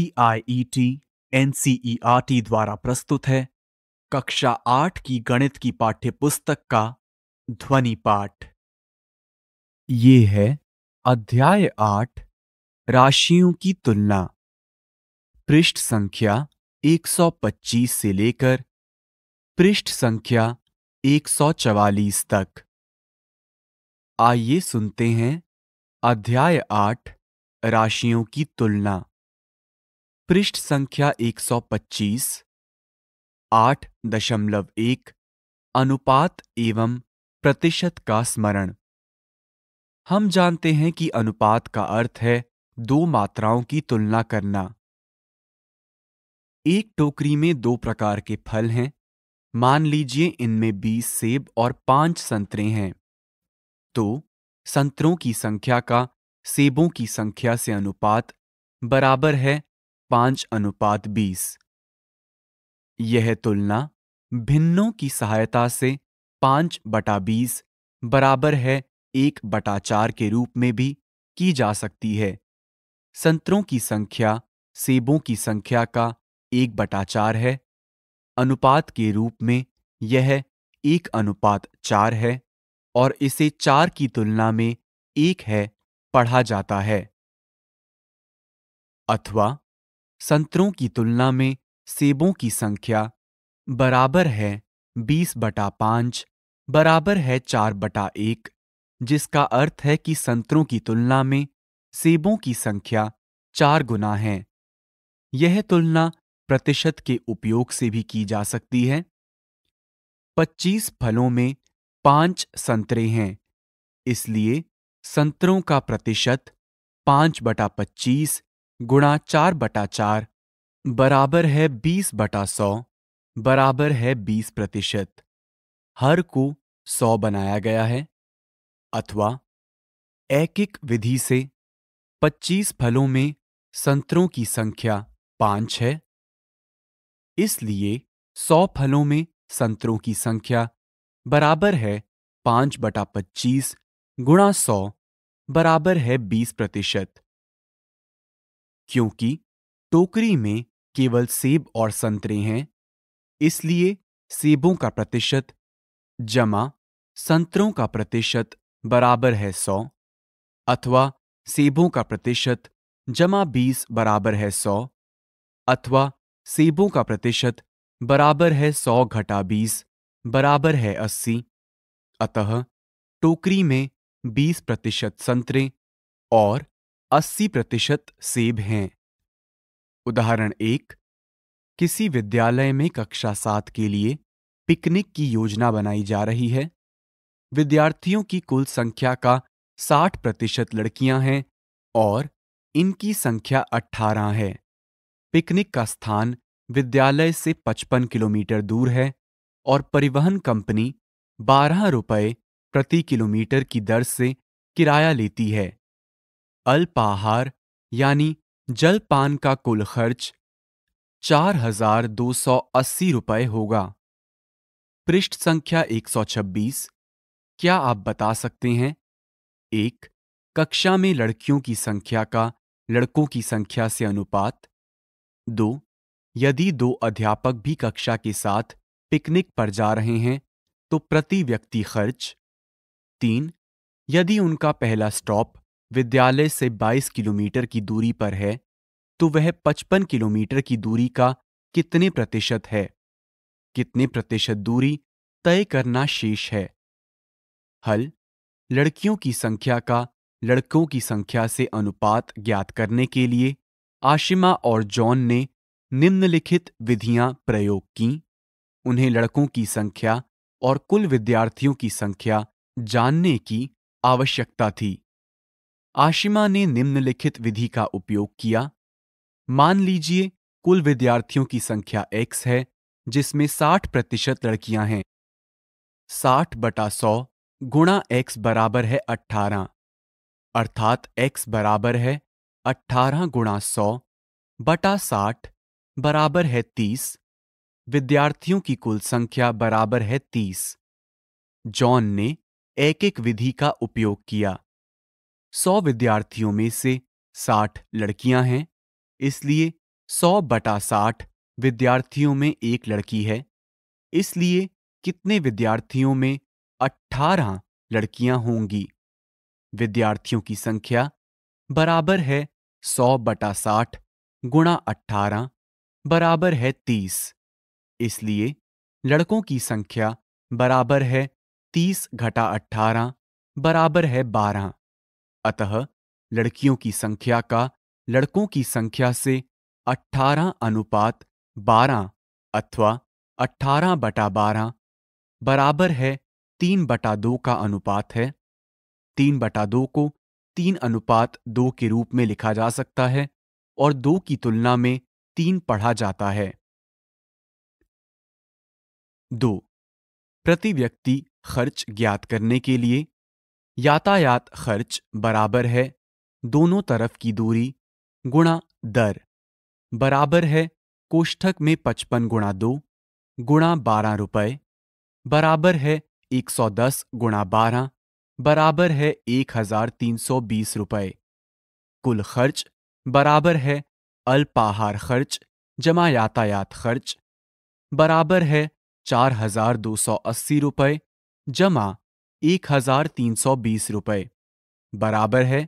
are NCERT e e द्वारा प्रस्तुत है कक्षा आठ की गणित की पाठ्य पुस्तक का ध्वनि पाठ ये है अध्याय आठ राशियों की तुलना पृष्ठ संख्या 125 से लेकर पृष्ठ संख्या 144 तक आइए सुनते हैं अध्याय आठ राशियों की तुलना पृष्ठ संख्या 125 आठ दशमलव एक अनुपात एवं प्रतिशत का स्मरण हम जानते हैं कि अनुपात का अर्थ है दो मात्राओं की तुलना करना एक टोकरी में दो प्रकार के फल हैं मान लीजिए इनमें बीस सेब और पांच संतरे हैं तो संतरों की संख्या का सेबों की संख्या से अनुपात बराबर है पांच अनुपात बीस यह तुलना भिन्नों की सहायता से पांच बटा बीस बराबर है एक बटा चार के रूप में भी की जा सकती है संतरों की संख्या सेबों की संख्या का एक बटा चार है अनुपात के रूप में यह एक अनुपात चार है और इसे चार की तुलना में एक है पढ़ा जाता है अथवा संतरों की तुलना में सेबों की संख्या बराबर है बीस बटा पांच बराबर है चार बटा एक जिसका अर्थ है कि संतरों की तुलना में सेबों की संख्या चार गुना है यह तुलना प्रतिशत के उपयोग से भी की जा सकती है पच्चीस फलों में पांच संतरे हैं इसलिए संतरों का प्रतिशत पांच बटा पच्चीस गुणा चार बटा चार बराबर है बीस बटा सौ बराबर है बीस प्रतिशत हर को सौ बनाया गया है अथवा एक विधि से पच्चीस फलों में संतरों की संख्या पांच है इसलिए सौ फलों में संतरों की संख्या बराबर है पांच बटा पच्चीस गुणा सौ बराबर है बीस प्रतिशत क्योंकि टोकरी में केवल सेब और संतरे हैं इसलिए सेबों का प्रतिशत जमा संतरों का प्रतिशत बराबर है सौ अथवा सेबों का प्रतिशत जमा बीस बराबर है सौ अथवा सेबों का प्रतिशत बराबर है सौ घटा बीस बराबर है अस्सी अतः टोकरी में बीस प्रतिशत संतरे और अस्सी प्रतिशत सेब हैं उदाहरण एक किसी विद्यालय में कक्षा सात के लिए पिकनिक की योजना बनाई जा रही है विद्यार्थियों की कुल संख्या का 60 प्रतिशत लड़कियां हैं और इनकी संख्या 18 है पिकनिक का स्थान विद्यालय से 55 किलोमीटर दूर है और परिवहन कंपनी बारह रुपये प्रति किलोमीटर की दर से किराया लेती है अल्पाहार यानी जलपान का कुल खर्च चार हजार दो सौ अस्सी रुपये होगा पृष्ठ संख्या एक सौ छब्बीस क्या आप बता सकते हैं एक कक्षा में लड़कियों की संख्या का लड़कों की संख्या से अनुपात दो यदि दो अध्यापक भी कक्षा के साथ पिकनिक पर जा रहे हैं तो प्रति व्यक्ति खर्च तीन यदि उनका पहला स्टॉप विद्यालय से 22 किलोमीटर की दूरी पर है तो वह 55 किलोमीटर की दूरी का कितने प्रतिशत है कितने प्रतिशत दूरी तय करना शेष है हल लड़कियों की संख्या का लड़कों की संख्या से अनुपात ज्ञात करने के लिए आशिमा और जॉन ने निम्नलिखित विधियां प्रयोग की उन्हें लड़कों की संख्या और कुल विद्यार्थियों की संख्या जानने की आवश्यकता थी आशिमा ने निम्नलिखित विधि का उपयोग किया मान लीजिए कुल विद्यार्थियों की संख्या x है जिसमें 60 प्रतिशत लड़कियां हैं 60 बटा सौ गुणा एक्स बराबर है 18 अर्थात x बराबर है 18 गुणा सौ बटा साठ बराबर है 30 विद्यार्थियों की कुल संख्या बराबर है 30 जॉन ने एक एक विधि का उपयोग किया सौ विद्यार्थियों में से साठ लड़कियां हैं इसलिए सौ बटा साठ विद्यार्थियों में एक लड़की है इसलिए कितने विद्यार्थियों में अठारह लड़कियां होंगी विद्यार्थियों की संख्या बराबर है सौ बटा साठ गुणा अठारह बराबर है तीस इसलिए लड़कों की संख्या बराबर है तीस घटा अठारह बराबर है बारह अतः लड़कियों की संख्या का लड़कों की संख्या से 18 अनुपात 12 अथवा 18 बटा 12 बराबर है तीन बटा दो का अनुपात है तीन बटा दो को तीन अनुपात दो के रूप में लिखा जा सकता है और दो की तुलना में तीन पढ़ा जाता है दो प्रति व्यक्ति खर्च ज्ञात करने के लिए यातायात खर्च बराबर है दोनों तरफ की दूरी गुणा दर बराबर है कोष्ठक में पचपन गुणा दो गुणा बारह रुपये बराबर है एक सौ दस गुणा बारह बराबर है एक हजार तीन सौ बीस रुपये कुल खर्च बराबर है अल्पाहार खर्च जमा यातायात खर्च बराबर है चार हजार दो सौ अस्सी रुपये जमा एक हजार तीन सौ बीस रुपये बराबर है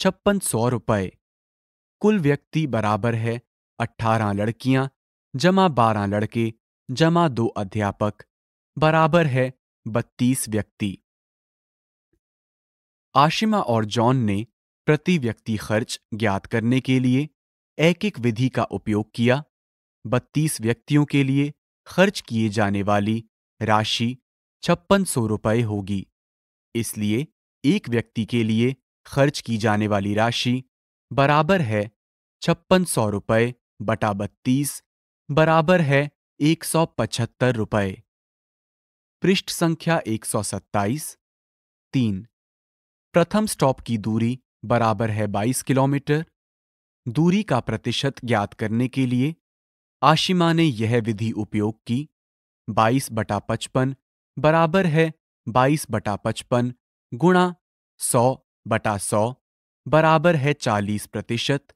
छप्पन सौ रुपये कुल व्यक्ति बराबर है अट्ठारह लड़कियां जमा बारह लड़के जमा दो अध्यापक बराबर है बत्तीस व्यक्ति आशिमा और जॉन ने प्रति व्यक्ति खर्च ज्ञात करने के लिए एक एक विधि का उपयोग किया बत्तीस व्यक्तियों के लिए खर्च किए जाने वाली राशि छप्पन सौ रुपये होगी इसलिए एक व्यक्ति के लिए खर्च की जाने वाली राशि बराबर है छप्पन सौ रुपये बटा बत्तीस बराबर है एक सौ पचहत्तर रुपये पृष्ठ संख्या एक सौ सत्ताईस तीन प्रथम स्टॉप की दूरी बराबर है बाईस किलोमीटर दूरी का प्रतिशत ज्ञात करने के लिए आशिमा ने यह विधि उपयोग की बाईस बटा पचपन बराबर है बाईस बटा पचपन गुणा सौ बटा सौ बराबर है चालीस प्रतिशत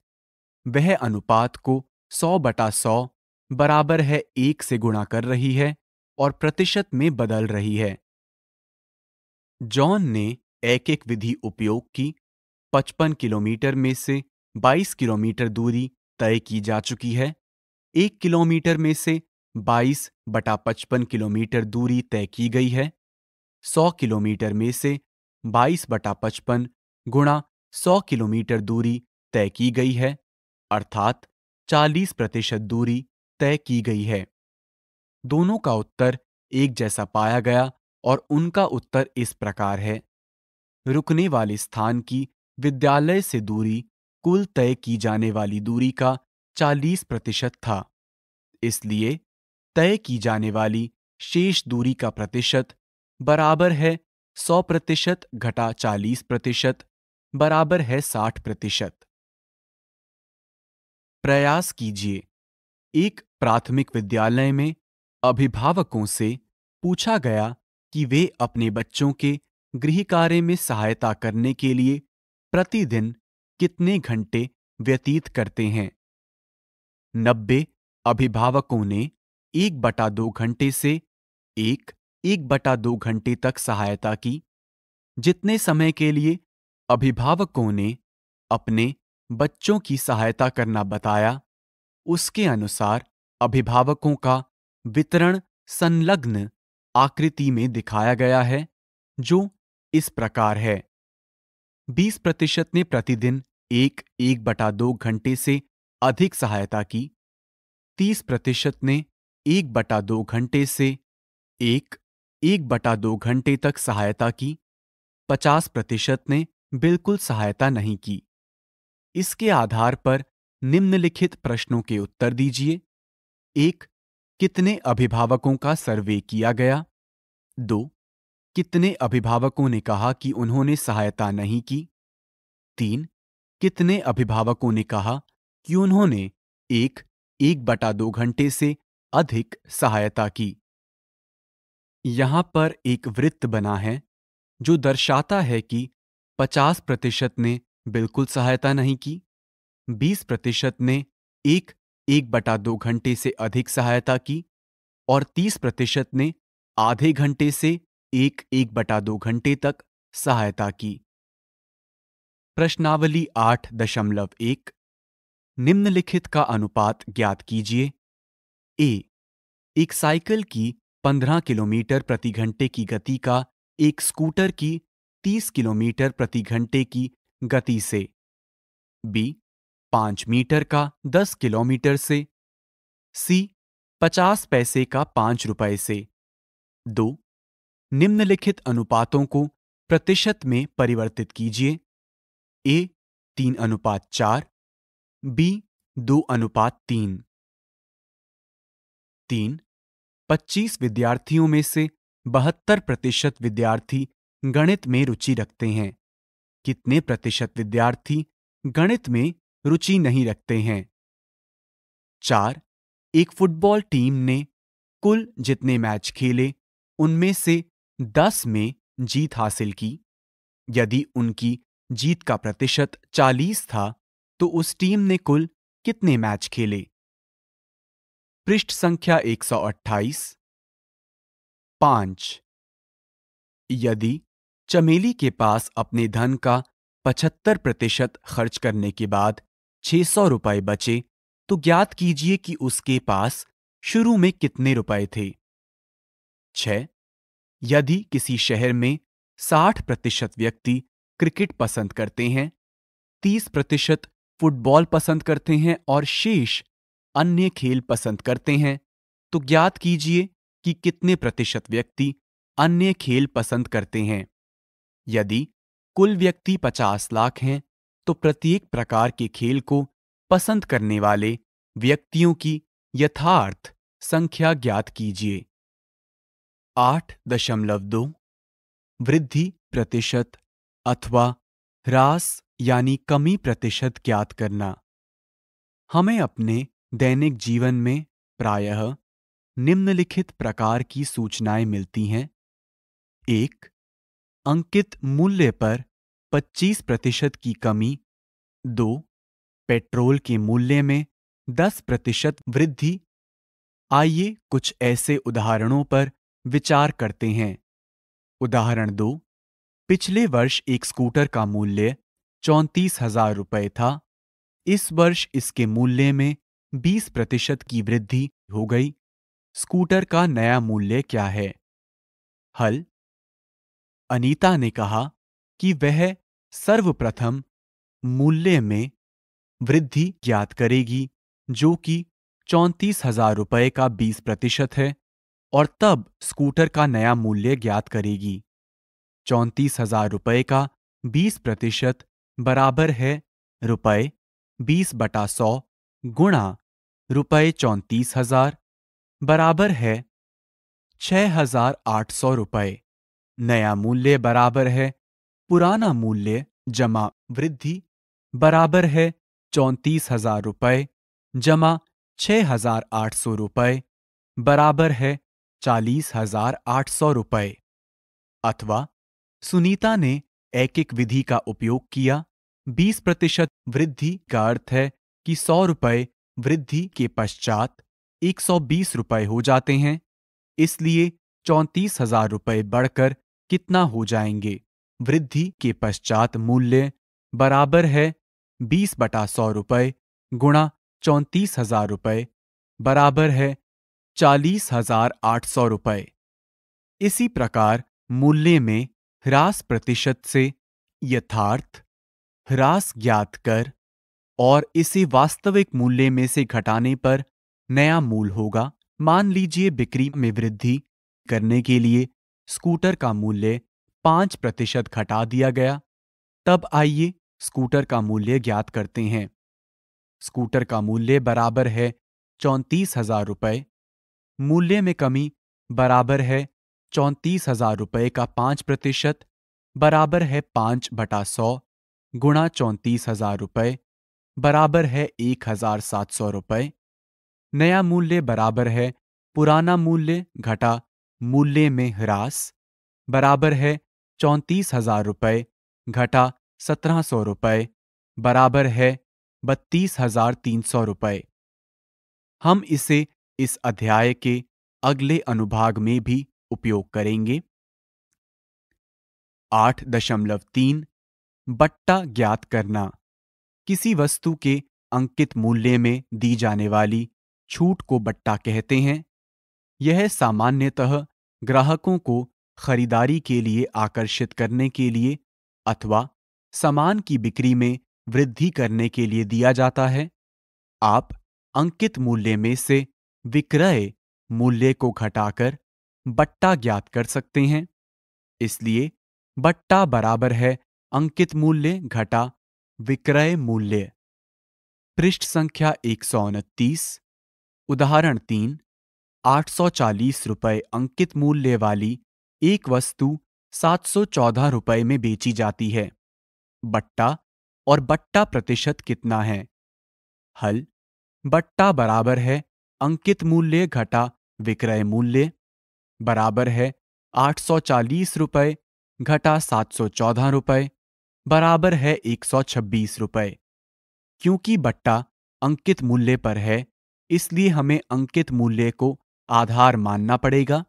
वह अनुपात को सौ बटा सौ बराबर है एक से गुणा कर रही है और प्रतिशत में बदल रही है जॉन ने एक एक विधि उपयोग की पचपन किलोमीटर में से बाईस किलोमीटर दूरी तय की जा चुकी है एक किलोमीटर में से बाईस बटा पचपन किलोमीटर दूरी तय की गई है सौ किलोमीटर में से बाईस बटा पचपन गुणा सौ किलोमीटर दूरी तय की गई है अर्थात चालीस प्रतिशत दूरी तय की गई है दोनों का उत्तर एक जैसा पाया गया और उनका उत्तर इस प्रकार है रुकने वाले स्थान की विद्यालय से दूरी कुल तय की जाने वाली दूरी का 40 प्रतिशत था इसलिए तय की जाने वाली शेष दूरी का प्रतिशत बराबर है सौ प्रतिशत घटा चालीस प्रतिशत बराबर है साठ प्रतिशत प्रयास कीजिए एक प्राथमिक विद्यालय में अभिभावकों से पूछा गया कि वे अपने बच्चों के गृह कार्य में सहायता करने के लिए प्रतिदिन कितने घंटे व्यतीत करते हैं नब्बे अभिभावकों ने एक बटा दो घंटे से एक एक बटा दो घंटे तक सहायता की जितने समय के लिए अभिभावकों ने अपने बच्चों की सहायता करना बताया उसके अनुसार अभिभावकों का वितरण संलग्न आकृति में दिखाया गया है जो इस प्रकार है 20 प्रतिशत ने प्रतिदिन एक एक बटा दो घंटे से अधिक सहायता की 30 प्रतिशत ने एक बटा दो घंटे से एक एक बटा दो घंटे तक सहायता की पचास प्रतिशत ने बिल्कुल सहायता नहीं की इसके आधार पर निम्नलिखित प्रश्नों के उत्तर दीजिए एक कितने अभिभावकों का सर्वे किया गया दो कितने अभिभावकों ने कहा कि उन्होंने सहायता नहीं की तीन कितने अभिभावकों ने कहा कि उन्होंने एक एक बटा दो घंटे से अधिक सहायता की यहां पर एक वृत्त बना है जो दर्शाता है कि 50 प्रतिशत ने बिल्कुल सहायता नहीं की 20 प्रतिशत ने एक एक बटा दो घंटे से अधिक सहायता की और 30 प्रतिशत ने आधे घंटे से एक एक बटा दो घंटे तक सहायता की प्रश्नावली आठ दशमलव एक निम्नलिखित का अनुपात ज्ञात कीजिए ए एक साइकिल की 15 किलोमीटर प्रति घंटे की गति का एक स्कूटर की 30 किलोमीटर प्रति घंटे की गति से बी 5 मीटर का 10 किलोमीटर से सी 50 पैसे का 5 रुपए से दो निम्नलिखित अनुपातों को प्रतिशत में परिवर्तित कीजिए ए तीन अनुपात चार बी दो अनुपात तीन तीन पच्चीस विद्यार्थियों में से बहत्तर प्रतिशत विद्यार्थी गणित में रुचि रखते हैं कितने प्रतिशत विद्यार्थी गणित में रुचि नहीं रखते हैं चार एक फुटबॉल टीम ने कुल जितने मैच खेले उनमें से दस में जीत हासिल की यदि उनकी जीत का प्रतिशत चालीस था तो उस टीम ने कुल कितने मैच खेले पृष्ठ संख्या 128 पांच यदि चमेली के पास अपने धन का 75 प्रतिशत खर्च करने के बाद छह सौ रुपए बचे तो ज्ञात कीजिए कि उसके पास शुरू में कितने रुपए थे छ यदि किसी शहर में 60 प्रतिशत व्यक्ति क्रिकेट पसंद करते हैं 30 प्रतिशत फुटबॉल पसंद करते हैं और शेष अन्य खेल पसंद करते हैं तो ज्ञात कीजिए कि कितने प्रतिशत व्यक्ति अन्य खेल पसंद करते हैं यदि कुल व्यक्ति 50 लाख हैं तो प्रत्येक प्रकार के खेल को पसंद करने वाले व्यक्तियों की यथार्थ संख्या ज्ञात कीजिए आठ दशमलव दो वृद्धि प्रतिशत अथवा ह्रास यानी कमी प्रतिशत ज्ञात करना हमें अपने दैनिक जीवन में प्रायः निम्नलिखित प्रकार की सूचनाएं मिलती हैं एक अंकित मूल्य पर 25 प्रतिशत की कमी दो पेट्रोल के मूल्य में 10 प्रतिशत वृद्धि आइए कुछ ऐसे उदाहरणों पर विचार करते हैं उदाहरण दो पिछले वर्ष एक स्कूटर का मूल्य चौंतीस हजार रुपये था इस वर्ष इसके मूल्य में 20 प्रतिशत की वृद्धि हो गई स्कूटर का नया मूल्य क्या है हल अनीता ने कहा कि वह सर्वप्रथम मूल्य में वृद्धि ज्ञात करेगी जो कि चौंतीस हजार रुपये का 20 प्रतिशत है और तब स्कूटर का नया मूल्य ज्ञात करेगी चौंतीस हजार रुपये का 20 प्रतिशत बराबर है रुपये बीस बटा सौ गुणा रुपये चौंतीस हजार बराबर है छह हजार आठ सौ रुपये नया मूल्य बराबर है पुराना मूल्य जमा वृद्धि बराबर है चौंतीस हजार रुपये जमा छह हजार आठ सौ रुपये बराबर है चालीस हजार आठ सौ रुपये अथवा सुनीता ने एक एक विधि का उपयोग किया बीस प्रतिशत वृद्धि का अर्थ है कि सौ रुपये वृद्धि के पश्चात एक सौ बीस रुपए हो जाते हैं इसलिए चौंतीस हजार रुपये बढ़कर कितना हो जाएंगे वृद्धि के पश्चात मूल्य बराबर है बीस बटा सौ रुपये गुणा चौंतीस हजार रुपये बराबर है चालीस हजार आठ सौ रुपये इसी प्रकार मूल्य में ह्रास प्रतिशत से यथार्थ ह्रास ज्ञात कर और इसे वास्तविक मूल्य में से घटाने पर नया मूल होगा मान लीजिए बिक्री में वृद्धि करने के लिए स्कूटर का मूल्य पांच प्रतिशत घटा दिया गया तब आइए स्कूटर का मूल्य ज्ञात करते हैं स्कूटर का मूल्य बराबर है चौंतीस हजार रुपये मूल्य में कमी बराबर है चौंतीस हजार रुपये का पांच प्रतिशत बराबर है पांच बटा सौ गुणा चौंतीस हजार रुपये बराबर है एक हजार सात सौ रुपये नया मूल्य बराबर है पुराना मूल्य घटा मूल्य में ह्रास बराबर है चौंतीस हजार रुपये घटा सत्रह सौ रुपये बराबर है बत्तीस हजार तीन सौ रुपये हम इसे इस अध्याय के अगले अनुभाग में भी उपयोग करेंगे आठ दशमलव तीन बट्टा ज्ञात करना किसी वस्तु के अंकित मूल्य में दी जाने वाली छूट को बट्टा कहते हैं यह सामान्यतः ग्राहकों को खरीदारी के लिए आकर्षित करने के लिए अथवा सामान की बिक्री में वृद्धि करने के लिए दिया जाता है आप अंकित मूल्य में से विक्रय मूल्य को घटाकर बट्टा ज्ञात कर सकते हैं इसलिए बट्टा बराबर है अंकित मूल्य घटा विक्रय मूल्य पृष्ठ संख्या एक सौ उनतीस उदाहरण तीन आठ सौ चालीस रुपये अंकित मूल्य वाली एक वस्तु सात सौ चौदह रुपये में बेची जाती है बट्टा और बट्टा प्रतिशत कितना है हल बट्टा बराबर है अंकित मूल्य घटा विक्रय मूल्य बराबर है आठ सौ चालीस रुपये घटा सात सौ चौदह रुपये बराबर है एक सौ छब्बीस रुपये क्योंकि बट्टा अंकित मूल्य पर है इसलिए हमें अंकित मूल्य को आधार मानना पड़ेगा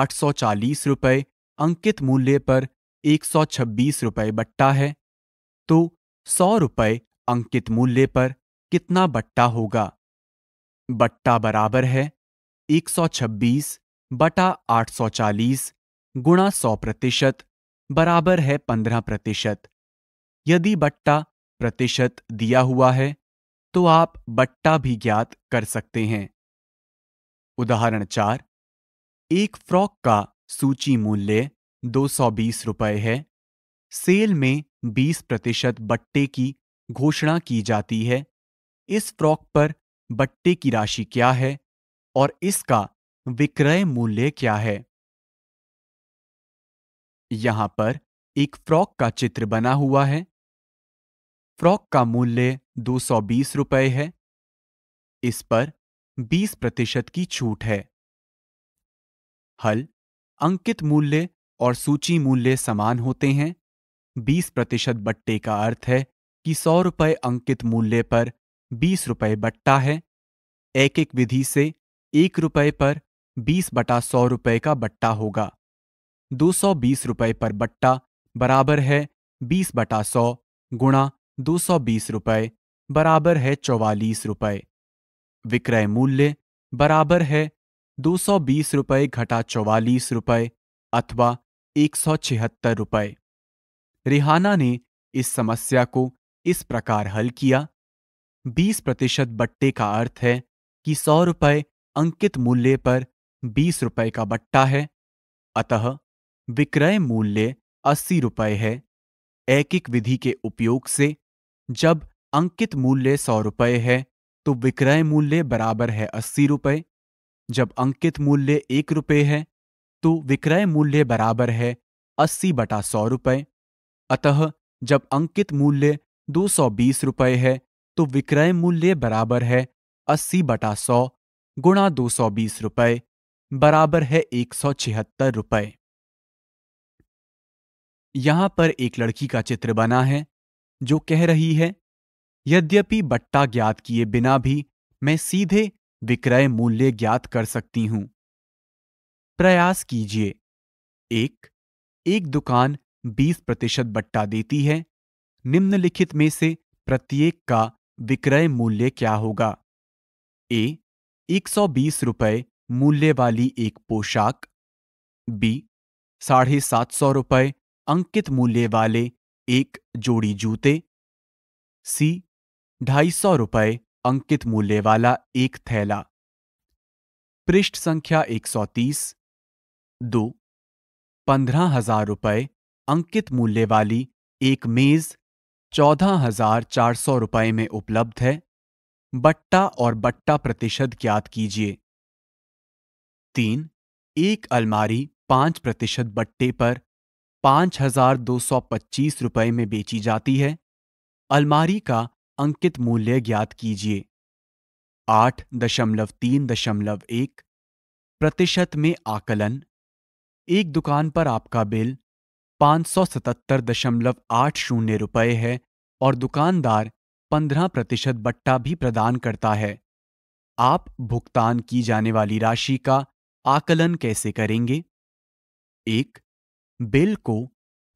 आठ सौ चालीस रुपये अंकित मूल्य पर एक सौ छब्बीस रुपये बट्टा है तो सौ रुपये अंकित मूल्य पर कितना बट्टा होगा बट्टा बराबर है एक सौ छब्बीस बटा आठ सौ चालीस गुणा सौ प्रतिशत बराबर है पंद्रह प्रतिशत यदि बट्टा प्रतिशत दिया हुआ है तो आप बट्टा भी ज्ञात कर सकते हैं उदाहरण चार एक फ्रॉक का सूची मूल्य दो सौ बीस रुपये है सेल में बीस प्रतिशत बट्टे की घोषणा की जाती है इस फ्रॉक पर बट्टे की राशि क्या है और इसका विक्रय मूल्य क्या है यहां पर एक फ्रॉक का चित्र बना हुआ है फ्रॉक का मूल्य दो सौ बीस रुपये है इस पर बीस प्रतिशत की छूट है हल अंकित मूल्य और सूची मूल्य समान होते हैं बीस प्रतिशत बट्टे का अर्थ है कि सौ रुपये अंकित मूल्य पर बीस रुपये बट्टा है एक एक विधि से एक रुपये पर बीस बटा सौ रुपये का बट्टा होगा दो सौ बीस रुपये पर बट्टा बराबर है बीस बटा सौ गुणा दो सौ बीस रुपये बराबर है चौवालीस रुपये विक्रय मूल्य बराबर है दो सौ बीस रुपये घटा चौवालीस रुपये अथवा एक सौ छिहत्तर रुपये रिहाना ने इस समस्या को इस प्रकार हल किया बीस प्रतिशत बट्टे का अर्थ है कि सौ रुपये अंकित मूल्य पर बीस रुपये का बट्टा है अतः विक्रय मूल्य अस्सी रुपये है एकिक विधि के उपयोग से जब अंकित मूल्य सौ रुपये है तो विक्रय मूल्य बराबर है अस्सी रुपये जब अंकित मूल्य एक रुपये है तो विक्रय मूल्य बराबर है अस्सी बटा सौ रुपये अतः जब अंकित मूल्य दो सौ बीस रुपये है तो विक्रय मूल्य बराबर है अस्सी बटा सौ गुणा दो सौ बीस रुपये बराबर है एक सौ छिहत्तर रुपये यहां पर एक लड़की का चित्र बना है जो कह रही है यद्यपि बट्टा ज्ञात किए बिना भी मैं सीधे विक्रय मूल्य ज्ञात कर सकती हूं प्रयास कीजिए एक एक दुकान 20 प्रतिशत बट्टा देती है निम्नलिखित में से प्रत्येक का विक्रय मूल्य क्या होगा ए 120 रुपए मूल्य वाली एक पोशाक बी साढ़े सात सौ रुपये अंकित मूल्य वाले एक जोड़ी जूते सी ढाई सौ रुपये अंकित मूल्य वाला एक थैला पृष्ठ संख्या 130 दो पंद्रह हजार रुपये अंकित मूल्य वाली एक मेज चौदह हजार चार सौ रुपये में उपलब्ध है बट्टा और बट्टा प्रतिशत ज्ञात कीजिए तीन एक अलमारी पांच प्रतिशत बट्टे पर पांच हजार दो सौ पच्चीस रुपये में बेची जाती है अलमारी का अंकित मूल्य ज्ञात कीजिए आठ दशमलव तीन दशमलव एक प्रतिशत में आकलन एक दुकान पर आपका बिल पांच सौ सतहत्तर दशमलव आठ शून्य रुपये है और दुकानदार पंद्रह प्रतिशत बट्टा भी प्रदान करता है आप भुगतान की जाने वाली राशि का आकलन कैसे करेंगे एक बिल को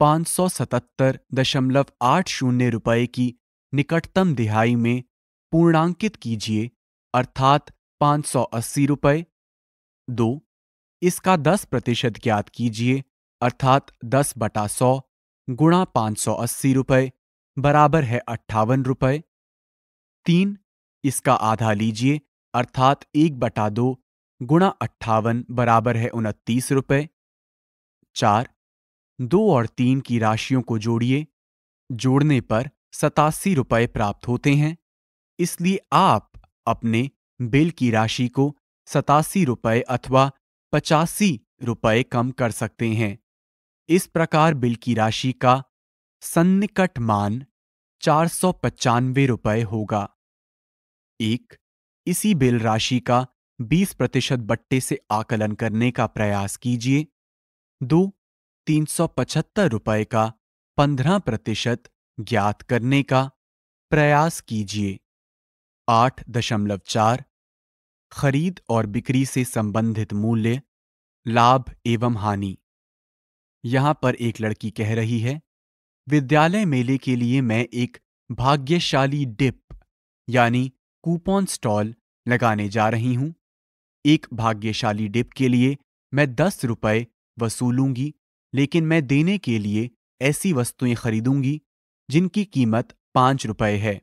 पाँच सौ सतहत्तर दशमलव आठ शून्य रुपये की निकटतम दिहाई में पूर्णांकित कीजिए अर्थात पाँच सौ अस्सी रुपये दो इसका दस प्रतिशत ज्ञात कीजिए अर्थात दस बटा सौ गुणा पाँच सौ अस्सी रुपये बराबर है अट्ठावन रुपये तीन इसका आधा लीजिए अर्थात एक बटा दो गुणा अट्ठावन बराबर है उनतीस रुपये चार दो और तीन की राशियों को जोड़िए जोड़ने पर सतासी रुपये प्राप्त होते हैं इसलिए आप अपने बिल की राशि को सतासी रुपये अथवा पचासी रुपये कम कर सकते हैं इस प्रकार बिल की राशि का सन्निकट मान चार सौ पचानवे रुपये होगा एक इसी बिल राशि का बीस प्रतिशत बट्टे से आकलन करने का प्रयास कीजिए दो तीन सौ पचहत्तर रुपये का पंद्रह प्रतिशत ज्ञात करने का प्रयास कीजिए आठ दशमलव चार खरीद और बिक्री से संबंधित मूल्य लाभ एवं हानि यहां पर एक लड़की कह रही है विद्यालय मेले के लिए मैं एक भाग्यशाली डिप यानी कूपन स्टॉल लगाने जा रही हूं एक भाग्यशाली डिप के लिए मैं दस रुपये वसूलूंगी लेकिन मैं देने के लिए ऐसी वस्तुएं खरीदूंगी जिनकी कीमत पांच रुपए है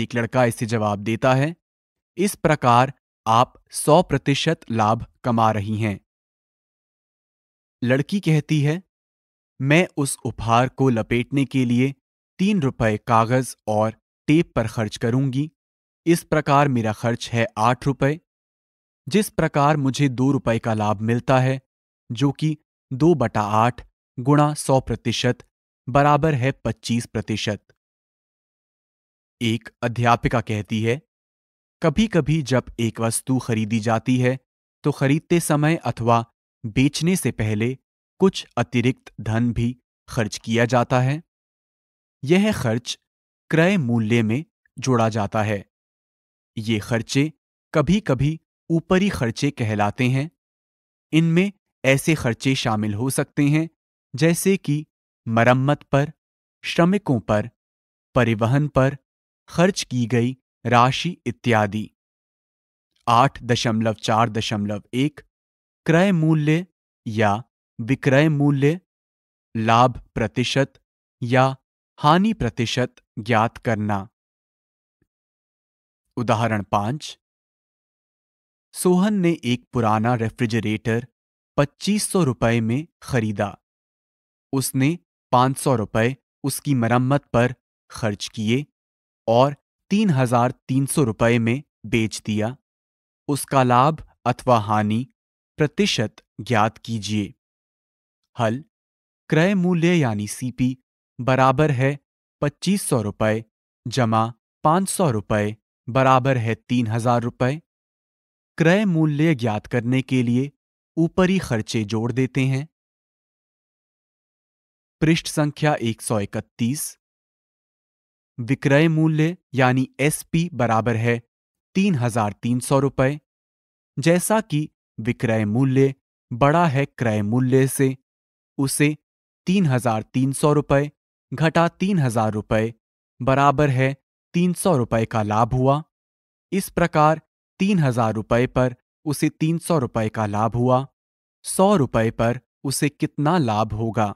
एक लड़का इसे जवाब देता है इस प्रकार आप सौ प्रतिशत लाभ कमा रही हैं लड़की कहती है मैं उस उपहार को लपेटने के लिए तीन रुपए कागज और टेप पर खर्च करूंगी इस प्रकार मेरा खर्च है आठ रुपए जिस प्रकार मुझे दो रुपए का लाभ मिलता है जो कि दो बटा आठ गुणा सौ प्रतिशत बराबर है पच्चीस प्रतिशत एक अध्यापिका कहती है कभी कभी जब एक वस्तु खरीदी जाती है तो खरीदते समय अथवा बेचने से पहले कुछ अतिरिक्त धन भी खर्च किया जाता है यह खर्च क्रय मूल्य में जोड़ा जाता है ये खर्चे कभी कभी ऊपरी खर्चे कहलाते हैं इनमें ऐसे खर्चे शामिल हो सकते हैं जैसे कि मरम्मत पर श्रमिकों पर परिवहन पर खर्च की गई राशि इत्यादि आठ दशमलव चार दशमलव एक क्रय मूल्य या विक्रय मूल्य लाभ प्रतिशत या हानि प्रतिशत ज्ञात करना उदाहरण पांच सोहन ने एक पुराना रेफ्रिजरेटर पच्चीस सौ रुपये में खरीदा उसने पाँच सौ रुपये उसकी मरम्मत पर खर्च किए और तीन हजार तीन सौ रुपये में बेच दिया उसका लाभ अथवा हानि प्रतिशत ज्ञात कीजिए हल क्रय मूल्य यानी सीपी बराबर है पच्चीस सौ रुपये जमा पाँच सौ रुपये बराबर है तीन हजार रुपये क्रय मूल्य ज्ञात करने के लिए ऊपरी खर्चे जोड़ देते हैं पृष्ठ संख्या 131 विक्रय मूल्य यानी एसपी बराबर है तीन हजार तीन सौ रुपये जैसा कि विक्रय मूल्य बड़ा है क्रय मूल्य से उसे तीन हजार तीन सौ रुपये घटा तीन हजार रुपये बराबर है तीन सौ रुपये का लाभ हुआ इस प्रकार तीन हजार रुपये पर उसे तीन सौ रुपये का लाभ हुआ सौ रुपये पर उसे कितना लाभ होगा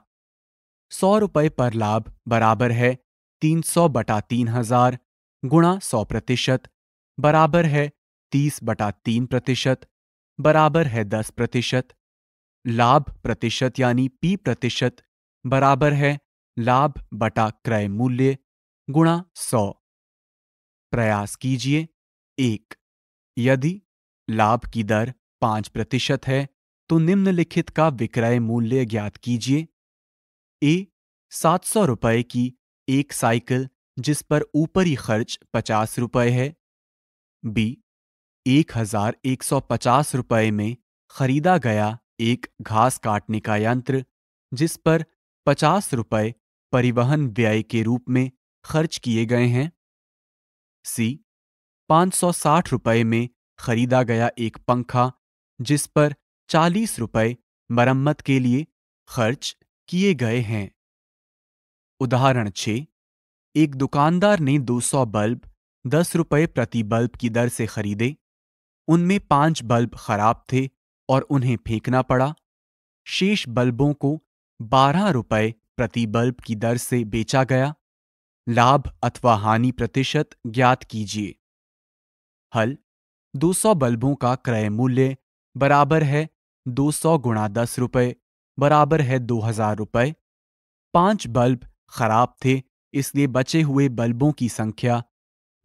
सौ रुपये पर लाभ बराबर है तीन सौ बटा तीन हजार गुणा सौ प्रतिशत बराबर है तीस बटा तीन प्रतिशत बराबर है दस प्रतिशत लाभ प्रतिशत यानी पी प्रतिशत बराबर है लाभ बटा क्रय मूल्य गुणा सौ प्रयास कीजिए एक यदि लाभ की दर पांच प्रतिशत है तो निम्नलिखित का विक्रय मूल्य ज्ञात कीजिए ए सात सौ रुपये की एक साइकिल जिस पर ऊपरी खर्च पचास रुपये है बी एक हजार एक सौ पचास रुपये में खरीदा गया एक घास काटने का यंत्र जिस पर पचास रुपये परिवहन व्यय के रूप में खर्च किए गए हैं सी पांच सौ साठ रुपये में खरीदा गया एक पंखा जिस पर चालीस रुपए मरम्मत के लिए खर्च किए गए हैं उदाहरण छे एक दुकानदार ने 200 बल्ब दस रुपये प्रति बल्ब की दर से खरीदे उनमें पांच बल्ब खराब थे और उन्हें फेंकना पड़ा शेष बल्बों को बारह रुपये प्रति बल्ब की दर से बेचा गया लाभ अथवा हानि प्रतिशत ज्ञात कीजिए हल 200 बल्बों का क्रय मूल्य बराबर है 200 सौ गुणा दस रुपये बराबर है दो हजार रुपये पांच बल्ब खराब थे इसलिए बचे हुए बल्बों की संख्या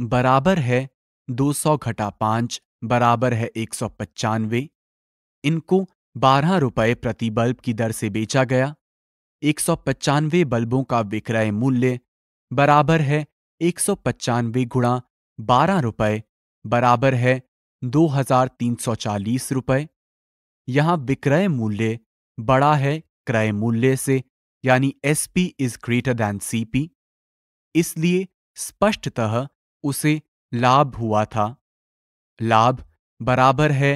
बराबर है 200 सौ घटा पांच बराबर है एक सौ पचानवे इनको बारह रुपये प्रति बल्ब की दर से बेचा गया एक सौ पचानवे बल्बों का विक्रय मूल्य बराबर है एक सौ पचानवे गुणा बारह रुपये बराबर है दो हजार तीन सौ चालीस रुपये यहां विक्रय मूल्य बड़ा है क्रय मूल्य से यानी S P is greater than C P इसलिए स्पष्टतः उसे लाभ हुआ था लाभ बराबर है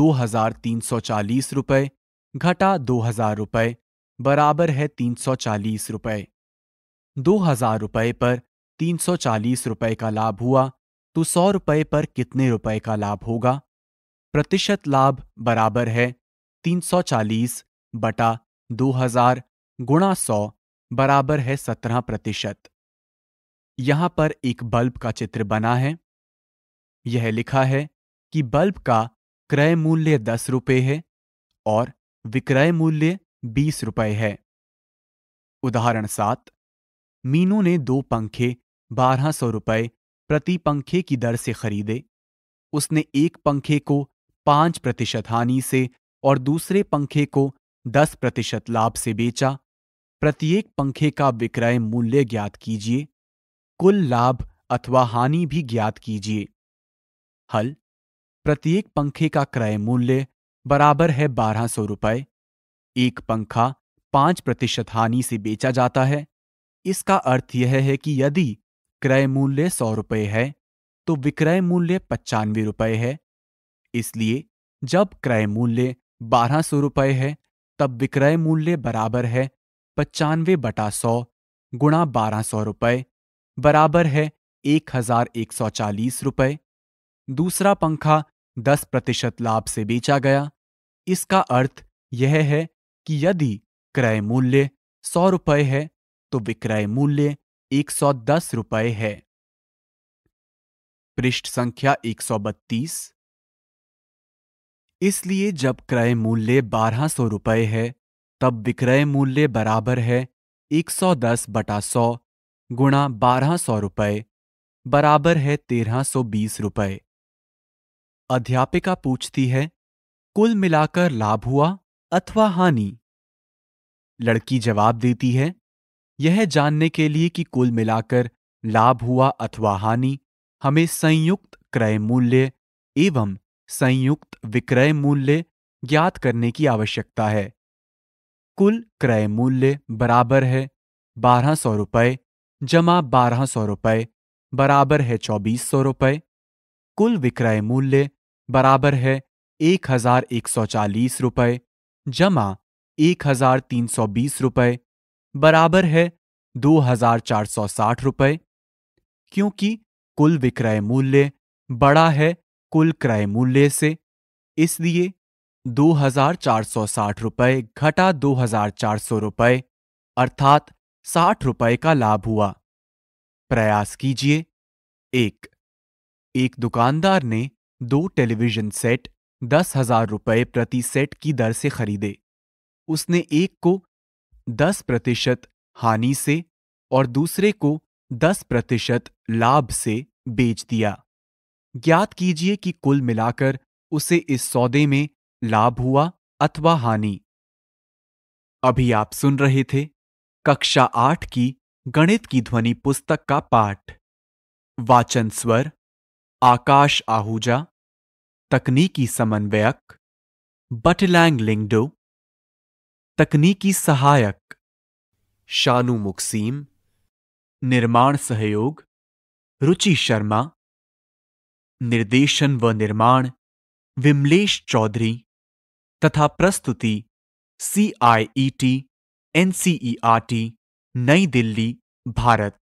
दो हजार तीन सौ चालीस रुपये घटा दो हजार रुपये बराबर है तीन सौ चालीस रुपये दो हजार रुपये पर तीन सौ चालीस रुपये का लाभ हुआ तो सौ रुपये पर कितने रुपए का लाभ होगा प्रतिशत लाभ बराबर है 340 बटा 2000 गुणा सौ बराबर है 17 प्रतिशत यहां पर एक बल्ब का चित्र बना है यह लिखा है कि बल्ब का क्रय मूल्य दस रुपये है और विक्रय मूल्य बीस रुपये है उदाहरण सात मीनू ने दो पंखे बारह सौ रुपये प्रति पंखे की दर से खरीदे उसने एक पंखे को पांच प्रतिशत हानि से और दूसरे पंखे को दस प्रतिशत लाभ से बेचा प्रत्येक पंखे का विक्रय मूल्य ज्ञात कीजिए कुल लाभ अथवा हानि भी ज्ञात कीजिए हल प्रत्येक पंखे का क्रय मूल्य बराबर है बारह सौ रुपये एक पंखा पांच प्रतिशत हानि से बेचा जाता है इसका अर्थ यह है कि यदि क्रय मूल्य सौ रुपये है तो विक्रय मूल्य पचानवे रुपये है इसलिए जब क्रय मूल्य बारह सौ रुपये है तब विक्रय मूल्य बराबर है पचानवे बटा सौ गुणा बारह सौ रुपये बराबर है एक हजार एक सौ चालीस रुपये दूसरा पंखा दस प्रतिशत लाभ से बेचा गया इसका अर्थ यह है कि यदि क्रय मूल्य सौ रुपये है तो विक्रय मूल्य एक सौ दस रुपए है पृष्ठ संख्या एक सौ बत्तीस इसलिए जब क्रय मूल्य बारह सौ रुपये है तब विक्रय मूल्य बराबर है एक सौ दस बटा सौ गुणा बारह सौ रुपये बराबर है तेरह सौ बीस रुपये अध्यापिका पूछती है कुल मिलाकर लाभ हुआ अथवा हानि लड़की जवाब देती है यह जानने के लिए कि कुल मिलाकर लाभ हुआ अथवा हानि हमें संयुक्त क्रय मूल्य एवं संयुक्त विक्रय मूल्य ज्ञात करने की आवश्यकता है कुल क्रय मूल्य बराबर है बारह सौ रुपये जमा बारह सौ रुपये बराबर है चौबीस सौ रुपये कुल विक्रय मूल्य बराबर है एक हजार एक सौ चालीस रुपये जमा एक हजार तीन सौ बीस रुपये बराबर है दो हजार चार सौ साठ रुपये क्योंकि कुल विक्रय मूल्य बड़ा है कुल क्रय मूल्य से इसलिए दो हजार चार सौ साठ रुपये घटा दो हजार चार सौ रुपये अर्थात साठ रुपये का लाभ हुआ प्रयास कीजिए एक एक दुकानदार ने दो टेलीविजन सेट दस हजार रुपये प्रति सेट की दर से खरीदे उसने एक को दस प्रतिशत हानि से और दूसरे को दस प्रतिशत लाभ से बेच दिया ज्ञात कीजिए कि कुल मिलाकर उसे इस सौदे में लाभ हुआ अथवा हानि अभी आप सुन रहे थे कक्षा आठ की गणित की ध्वनि पुस्तक का पाठ वाचन स्वर आकाश आहूजा तकनीकी समन्वयक बटलैंग लिंगडो तकनीकी सहायक शानू मुक्सीम निर्माण सहयोग रुचि शर्मा निर्देशन व निर्माण विमलेश चौधरी तथा प्रस्तुति C I E T N C E R T Nai Delhi Bharat